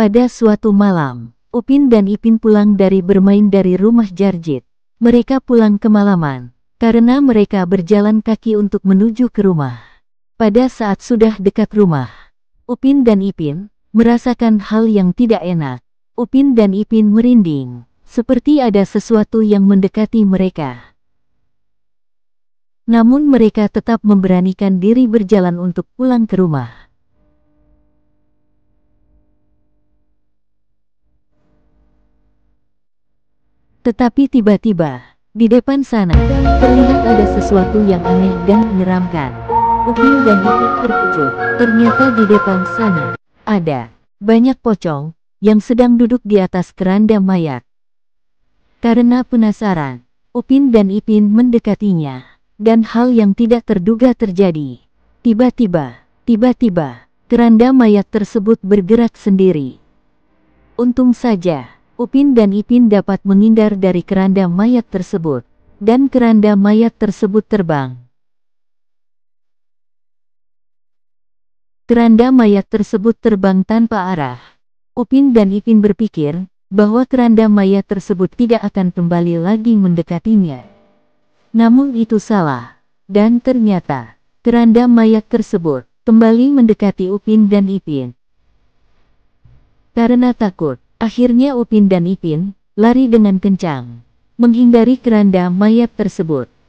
Pada suatu malam, Upin dan Ipin pulang dari bermain dari rumah Jarjit. Mereka pulang kemalaman, karena mereka berjalan kaki untuk menuju ke rumah. Pada saat sudah dekat rumah, Upin dan Ipin merasakan hal yang tidak enak. Upin dan Ipin merinding, seperti ada sesuatu yang mendekati mereka. Namun mereka tetap memberanikan diri berjalan untuk pulang ke rumah. Tetapi tiba-tiba, di depan sana, terlihat ada sesuatu yang aneh dan menyeramkan. Upil dan Upil terkejut. Ternyata di depan sana, ada banyak pocong yang sedang duduk di atas keranda mayat. Karena penasaran, Upin dan Ipin mendekatinya, dan hal yang tidak terduga terjadi. Tiba-tiba, tiba-tiba, keranda mayat tersebut bergerak sendiri. Untung saja, Upin dan Ipin dapat menghindar dari keranda mayat tersebut, dan keranda mayat tersebut terbang. Keranda mayat tersebut terbang tanpa arah. Upin dan Ipin berpikir bahwa keranda mayat tersebut tidak akan kembali lagi mendekatinya. Namun itu salah, dan ternyata keranda mayat tersebut kembali mendekati Upin dan Ipin. Karena takut, Akhirnya Upin dan Ipin lari dengan kencang, menghindari keranda mayat tersebut.